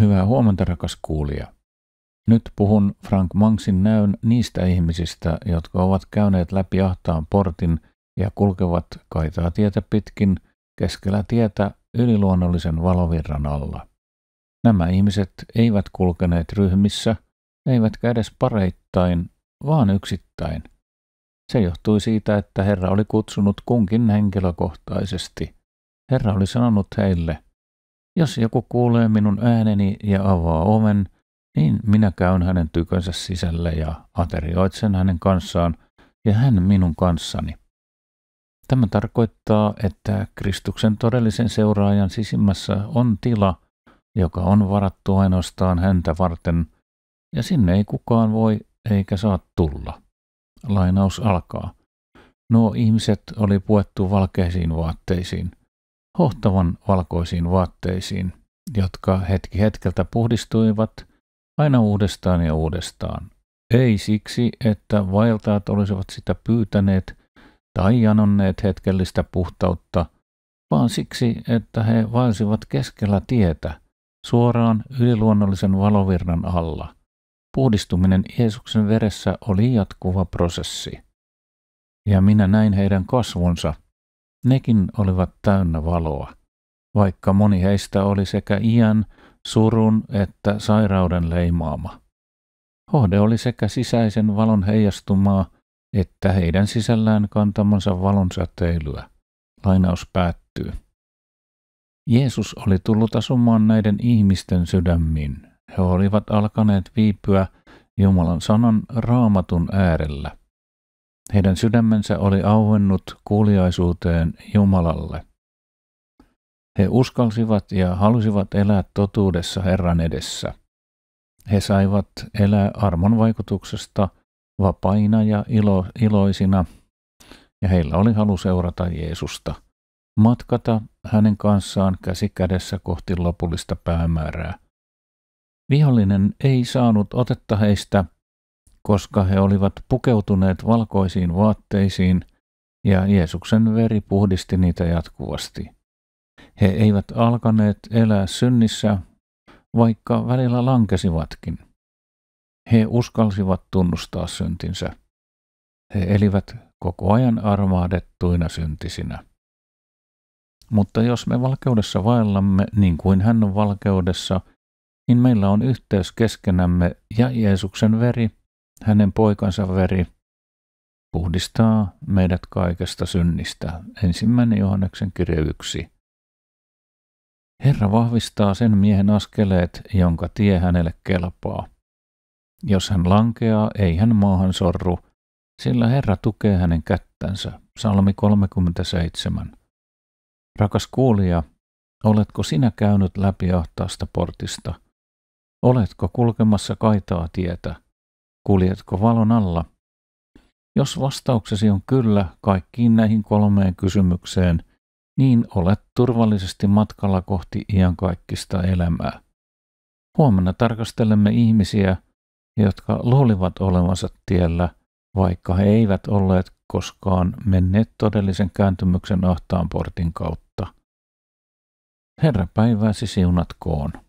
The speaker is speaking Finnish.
Hyvää huomenta rakas kuulija. Nyt puhun Frank Mangsin näyn niistä ihmisistä, jotka ovat käyneet läpi ahtaan portin ja kulkevat kaitaa tietä pitkin keskellä tietä yliluonnollisen valovirran alla. Nämä ihmiset eivät kulkeneet ryhmissä, eivätkä edes pareittain, vaan yksittäin. Se johtui siitä, että Herra oli kutsunut kunkin henkilökohtaisesti. Herra oli sanonut heille – jos joku kuulee minun ääneni ja avaa oven, niin minä käyn hänen tykönsä sisälle ja aterioitsen hänen kanssaan ja hän minun kanssani. Tämä tarkoittaa, että Kristuksen todellisen seuraajan sisimmässä on tila, joka on varattu ainoastaan häntä varten, ja sinne ei kukaan voi eikä saa tulla. Lainaus alkaa. Nuo ihmiset oli puettu valkeisiin vaatteisiin hohtavan valkoisiin vaatteisiin, jotka hetki hetkeltä puhdistuivat aina uudestaan ja uudestaan. Ei siksi, että vaeltajat olisivat sitä pyytäneet tai janonneet hetkellistä puhtautta, vaan siksi, että he vaelsivat keskellä tietä, suoraan yliluonnollisen valovirran alla. Puhdistuminen Jeesuksen veressä oli jatkuva prosessi. Ja minä näin heidän kasvonsa – Nekin olivat täynnä valoa, vaikka moni heistä oli sekä iän, surun että sairauden leimaama. Hohde oli sekä sisäisen valon heijastumaa että heidän sisällään kantamansa valon säteilyä. Lainaus päättyy. Jeesus oli tullut asumaan näiden ihmisten sydämiin. He olivat alkaneet viipyä Jumalan sanan raamatun äärellä. Heidän sydämensä oli auennut kuuliaisuuteen Jumalalle. He uskalsivat ja halusivat elää totuudessa Herran edessä. He saivat elää armon vaikutuksesta vapaina ja ilo, iloisina, ja heillä oli halu seurata Jeesusta, matkata hänen kanssaan käsi kädessä kohti lopullista päämäärää. Vihollinen ei saanut otetta heistä – koska he olivat pukeutuneet valkoisiin vaatteisiin ja Jeesuksen veri puhdisti niitä jatkuvasti. He eivät alkaneet elää synnissä, vaikka välillä lankesivatkin. He uskalsivat tunnustaa syntinsä. He elivät koko ajan armaadettuina syntisinä. Mutta jos me valkeudessa vaellamme niin kuin hän on valkeudessa, niin meillä on yhteys keskenämme ja Jeesuksen veri hänen poikansa veri puhdistaa meidät kaikesta synnistä. Ensimmäinen Johanneksen kirja 1. Herra vahvistaa sen miehen askeleet, jonka tie hänelle kelpaa. Jos hän lankeaa, ei hän maahan sorru, sillä Herra tukee hänen kättänsä. Salmi 37. Rakas kuulija, oletko sinä käynyt läpi ahtaasta portista? Oletko kulkemassa kaitaa tietä? Kuljetko valon alla? Jos vastauksesi on kyllä kaikkiin näihin kolmeen kysymykseen, niin olet turvallisesti matkalla kohti iankaikkista elämää. Huomenna tarkastelemme ihmisiä, jotka luulivat olevansa tiellä, vaikka he eivät olleet koskaan menneet todellisen kääntymyksen ahtaan portin kautta. Herra päivääsi siunatkoon.